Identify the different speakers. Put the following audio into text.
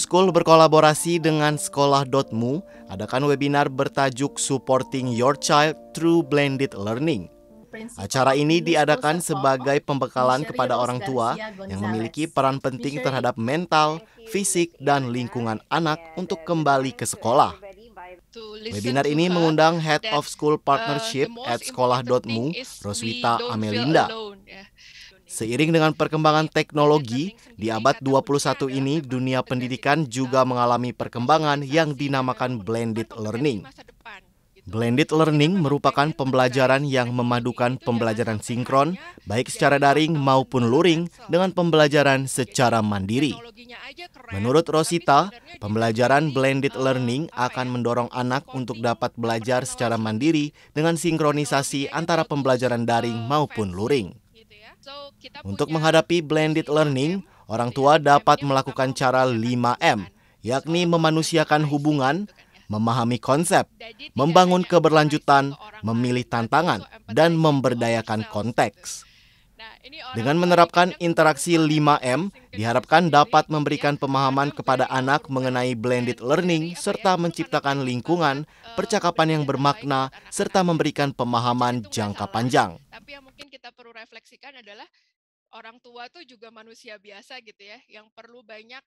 Speaker 1: School berkolaborasi dengan sekolah.mu adakan webinar bertajuk Supporting Your Child Through Blended Learning. Acara ini diadakan sebagai pembekalan kepada orang tua yang memiliki peran penting terhadap mental, fisik, dan lingkungan anak untuk kembali ke sekolah. Webinar ini mengundang Head of School uh, Partnership at Sekolah.mu, Roswita Amelinda, Seiring dengan perkembangan teknologi, di abad 21 ini dunia pendidikan juga mengalami perkembangan yang dinamakan blended learning. Gitu. Blended learning merupakan pembelajaran yang memadukan pembelajaran sinkron, baik secara daring maupun luring, dengan pembelajaran secara mandiri. Menurut Rosita, pembelajaran blended eh, learning ya? akan mendorong anak untuk dapat belajar secara mandiri dengan sinkronisasi antara pembelajaran daring eh, maupun luring. Untuk menghadapi blended learning, orang tua dapat melakukan cara 5M, yakni memanusiakan hubungan, memahami konsep, membangun keberlanjutan, memilih tantangan, dan memberdayakan konteks. Dengan menerapkan interaksi 5M, diharapkan dapat memberikan pemahaman kepada anak mengenai blended learning serta menciptakan lingkungan, percakapan yang bermakna, serta memberikan pemahaman jangka panjang refleksikan adalah orang tua tuh juga manusia biasa gitu ya, yang perlu banyak